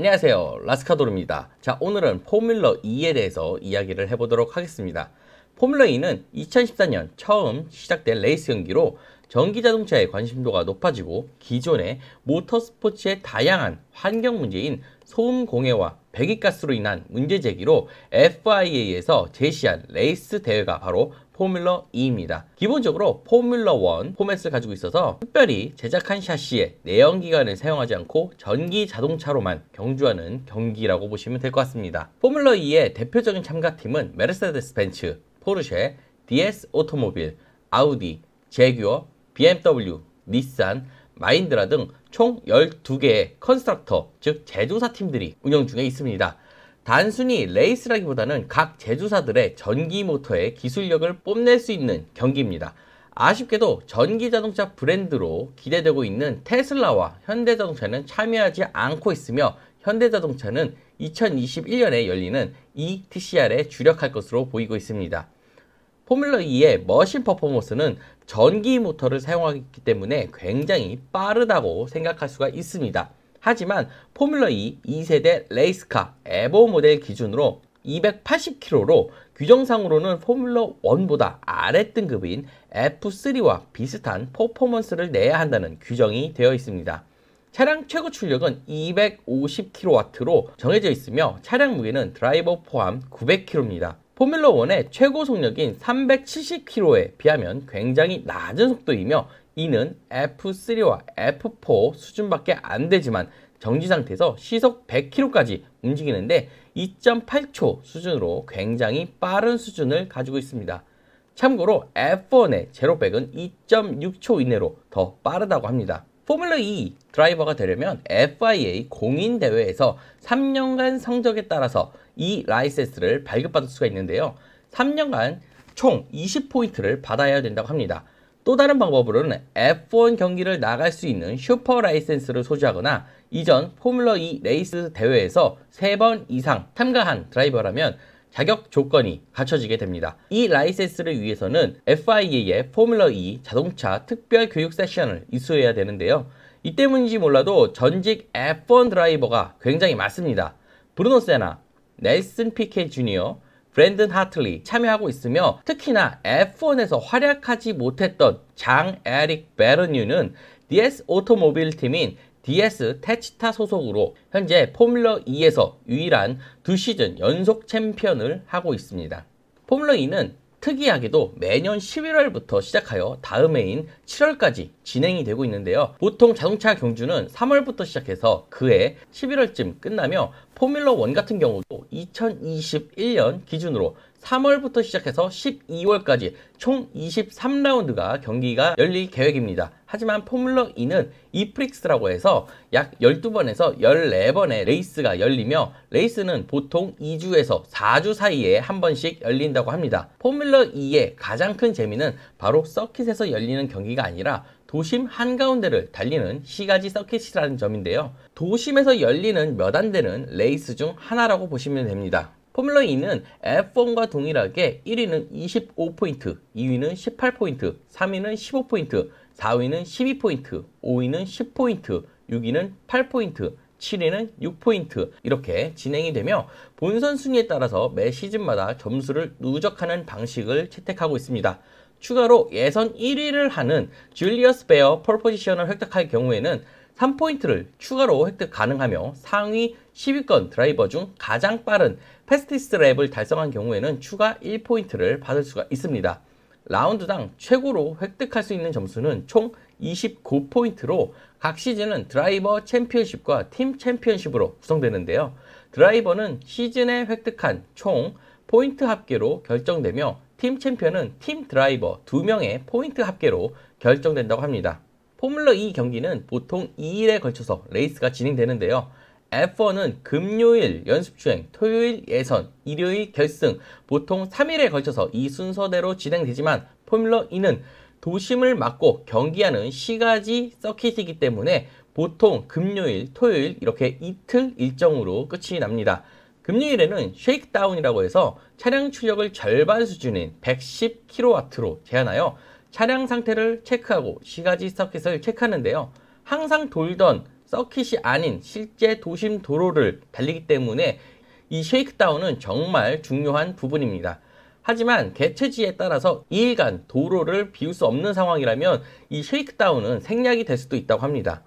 안녕하세요 라스카도르입니다 자 오늘은 포뮬러 2에 대해서 이야기를 해보도록 하겠습니다 포뮬러 2는 2014년 처음 시작된 레이스 경기로 전기자동차의 관심도가 높아지고 기존의 모터스포츠의 다양한 환경 문제인 소음 공해와 배기가스로 인한 문제 제기로 FIA에서 제시한 레이스 대회가 바로 포뮬러 2입니다. 기본적으로 포뮬러 1 포맷을 가지고 있어서 특별히 제작한 샤시에 내연기관을 사용하지 않고 전기 자동차로만 경주하는 경기라고 보시면 될 것 같습니다. 포뮬러 2의 대표적인 참가팀은 메르세데스 벤츠, 포르쉐, DS 오토모빌, 아우디, 제규어, BMW, 닛산, 마인드라 등 총 12개의 컨스트럭터, 즉 제조사 팀들이 운영 중에 있습니다. 단순히 레이스라기보다는 각 제조사들의 전기 모터의 기술력을 뽐낼 수 있는 경기입니다. 아쉽게도 전기자동차 브랜드로 기대되고 있는 테슬라와 현대자동차는 참여하지 않고 있으며 현대자동차는 2021년에 열리는 ETCR에 주력할 것으로 보이고 있습니다. 포뮬러 2의 머신 퍼포먼스는 전기 모터를 사용하기 때문에 굉장히 빠르다고 생각할 수가 있습니다. 하지만 포뮬러 2 2세대 레이스카 에보 모델 기준으로 2 8 0 k m 로 규정상으로는 포뮬러 1보다 아래 등급인 F3와 비슷한 퍼포먼스를 내야 한다는 규정이 되어 있습니다. 차량 최고 출력은 250kW로 정해져 있으며 차량 무게는 드라이버 포함 900kg입니다. 포뮬러 1의 최고 속력인 370km에 비하면 굉장히 낮은 속도이며 이는 F3와 F4 수준밖에 안 되지만 정지 상태에서 시속 100km까지 움직이는데 2.8초 수준으로 굉장히 빠른 수준을 가지고 있습니다. 참고로 F1의 제로백은 2.6초 이내로 더 빠르다고 합니다. 포뮬러 2 드라이버가 되려면 FIA 공인 대회에서 3년간 성적에 따라서 이 라이센스를 발급받을 수가 있는데요. 3년간 총 20포인트를 받아야 된다고 합니다. 또 다른 방법으로는 F1 경기를 나갈 수 있는 슈퍼 라이센스를 소지하거나 이전 포뮬러 2 레이스 대회에서 3번 이상 참가한 드라이버라면 자격 조건이 갖춰지게 됩니다. 이 라이센스를 위해서는 FIA의 포뮬러 2 자동차 특별 교육 세션을 이수해야 되는데요. 이 때문인지 몰라도 전직 F1 드라이버가 굉장히 많습니다. 브루노 세나, 넬슨 피케 주니어, 브랜든 하틀리 참여하고 있으며 특히나 F1에서 활약하지 못했던 장 에릭 베르뉴는 DS 오토모빌 팀인 DS 테치타 소속으로 현재 포뮬러 2에서 유일한 두 시즌 연속 챔피언을 하고 있습니다. 포뮬러 2는 특이하게도 매년 11월부터 시작하여 다음 해인 7월까지 진행이 되고 있는데요. 보통 자동차 경주는 3월부터 시작해서 그해 11월쯤 끝나며 포뮬러 1 같은 경우도 2021년 기준으로 3월부터 시작해서 12월까지 총 23라운드가 경기가 열릴 계획입니다. 하지만 포뮬러 2는 이프릭스라고 해서 약 12번에서 14번의 레이스가 열리며 레이스는 보통 2주에서 4주 사이에 한 번씩 열린다고 합니다. 포뮬러 2의 가장 큰 재미는 바로 서킷에서 열리는 경기가 아니라 도심 한가운데를 달리는 시가지 서킷이라는 점인데요. 도심에서 열리는 몇 안 되는 레이스 중 하나라고 보시면 됩니다. 포뮬러 2는 F1과 동일하게 1위는 25포인트, 2위는 18포인트, 3위는 15포인트, 4위는 12포인트, 5위는 10포인트, 6위는 8포인트, 7위는 6포인트 이렇게 진행이 되며 본선 순위에 따라서 매 시즌마다 점수를 누적하는 방식을 채택하고 있습니다. 추가로 예선 1위를 하는 줄리어스 베어 폴포지션을 획득할 경우에는 3포인트를 추가로 획득 가능하며 상위 10위권 드라이버 중 가장 빠른 패스티스 랩을 달성한 경우에는 추가 1포인트를 받을 수가 있습니다. 라운드당 최고로 획득할 수 있는 점수는 총 29포인트로 각 시즌은 드라이버 챔피언십과 팀 챔피언십으로 구성되는데요. 드라이버는 시즌에 획득한 총 포인트 합계로 결정되며 팀 챔피언은 팀 드라이버 2명의 포인트 합계로 결정된다고 합니다. 포뮬러 2 경기는 보통 2일에 걸쳐서 레이스가 진행되는데요. F1은 금요일 연습주행, 토요일 예선, 일요일 결승, 보통 3일에 걸쳐서 이 순서대로 진행되지만 포뮬러 2는 도심을 막고 경기하는 시가지 서킷이기 때문에 보통 금요일, 토요일 이렇게 이틀 일정으로 끝이 납니다. 금요일에는 쉐이크다운이라고 해서 차량 출력을 절반 수준인 110kW로 제한하여 차량 상태를 체크하고 시가지 서킷을 체크하는데요. 항상 돌던 서킷이 아닌 실제 도심 도로를 달리기 때문에 이 쉐이크다운은 정말 중요한 부분입니다. 하지만 개체지에 따라서 2일간 도로를 비울 수 없는 상황이라면 이 쉐이크다운은 생략이 될 수도 있다고 합니다.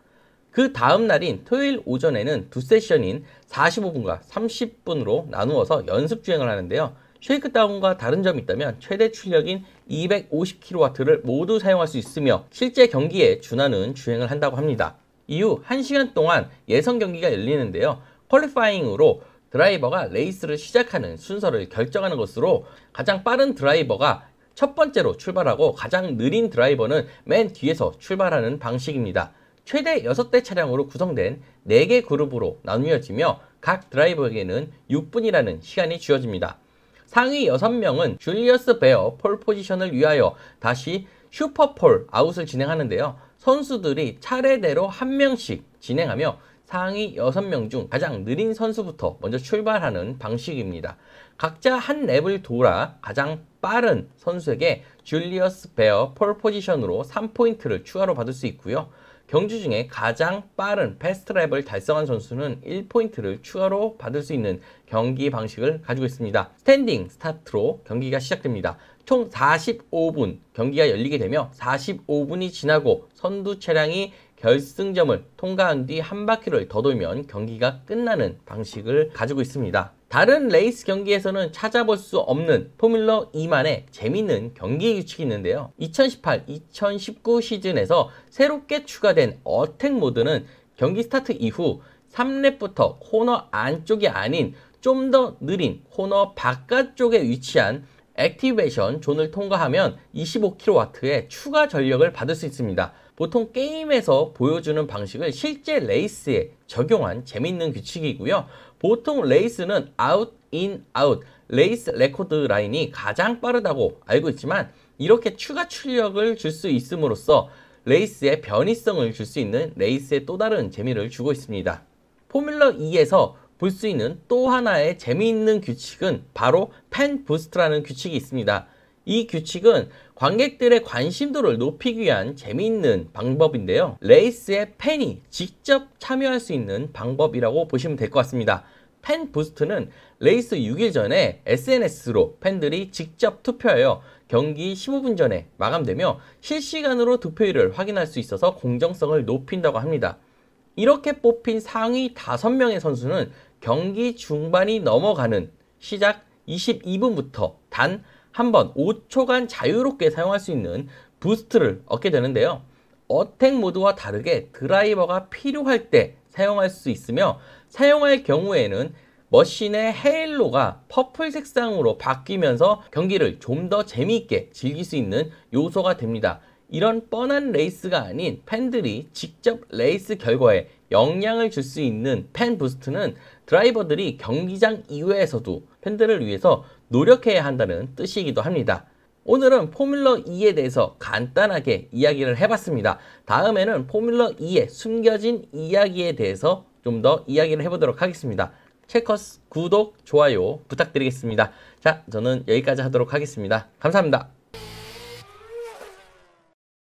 그 다음 날인 토요일 오전에는 두 세션인 45분과 30분으로 나누어서 연습 주행을 하는데요. 쉐이크다운과 다른 점이 있다면 최대 출력인 250kW를 모두 사용할 수 있으며 실제 경기에 준하는 주행을 한다고 합니다. 이후 1시간 동안 예선 경기가 열리는데요. 퀄리파잉으로 드라이버가 레이스를 시작하는 순서를 결정하는 것으로 가장 빠른 드라이버가 첫 번째로 출발하고 가장 느린 드라이버는 맨 뒤에서 출발하는 방식입니다. 최대 6대 차량으로 구성된 4개 그룹으로 나누어지며 각 드라이버에게는 6분이라는 시간이 주어집니다. 상위 6명은 줄리어스 베어 폴 포지션을 위하여 다시 슈퍼폴 아웃을 진행하는데요. 선수들이 차례대로 한 명씩 진행하며 상위 6명 중 가장 느린 선수부터 먼저 출발하는 방식입니다. 각자 한 랩을 돌아 가장 빠른 선수에게 줄리어스 베어 폴 포지션으로 3포인트를 추가로 받을 수 있고요. 경주 중에 가장 빠른 패스트랩을 달성한 선수는 1포인트를 추가로 받을 수 있는 경기 방식을 가지고 있습니다. 스탠딩 스타트로 경기가 시작됩니다. 총 45분 경기가 열리게 되며 45분이 지나고 선두 차량이 결승점을 통과한 뒤 한 바퀴를 더 돌면 경기가 끝나는 방식을 가지고 있습니다. 다른 레이스 경기에서는 찾아볼 수 없는 포뮬러 2만의 재밌는 경기 규칙이 있는데요. 2018, 2019 시즌에서 새롭게 추가된 어택 모드는 경기 스타트 이후 3렙부터 코너 안쪽이 아닌 좀 더 느린 코너 바깥쪽에 위치한 액티베이션 존을 통과하면 25kW의 추가 전력을 받을 수 있습니다. 보통 게임에서 보여주는 방식을 실제 레이스에 적용한 재미있는 규칙이고요. 보통 레이스는 아웃, 인, 아웃, 레이스 레코드 라인이 가장 빠르다고 알고 있지만 이렇게 추가 출력을 줄 수 있음으로써 레이스의 변이성을 줄 수 있는 레이스의 또 다른 재미를 주고 있습니다. 포뮬러 2에서 볼 수 있는 또 하나의 재미있는 규칙은 바로 펜 부스트라는 규칙이 있습니다. 이 규칙은 관객들의 관심도를 높이기 위한 재미있는 방법인데요. 레이스의 팬이 직접 참여할 수 있는 방법이라고 보시면 될 것 같습니다. 팬 부스트는 레이스 6일 전에 SNS로 팬들이 직접 투표하여 경기 15분 전에 마감되며 실시간으로 투표율을 확인할 수 있어서 공정성을 높인다고 합니다. 이렇게 뽑힌 상위 5명의 선수는 경기 중반이 넘어가는 시작 22분부터 단 한번 5초간 자유롭게 사용할 수 있는 부스트를 얻게 되는데요. 어택 모드와 다르게 드라이버가 필요할 때 사용할 수 있으며 사용할 경우에는 머신의 헤일로가 퍼플 색상으로 바뀌면서 경기를 좀 더 재미있게 즐길 수 있는 요소가 됩니다. 이런 뻔한 레이스가 아닌 팬들이 직접 레이스 결과에 영향을 줄 수 있는 팬 부스트는 드라이버들이 경기장 이외에서도 팬들을 위해서 노력해야 한다는 뜻이기도 합니다. 오늘은 포뮬러 2에 대해서 간단하게 이야기를 해봤습니다. 다음에는 포뮬러 2의 숨겨진 이야기에 대해서 좀 더 이야기를 해보도록 하겠습니다. 체커스 구독, 좋아요 부탁드리겠습니다. 자, 저는 여기까지 하도록 하겠습니다. 감사합니다.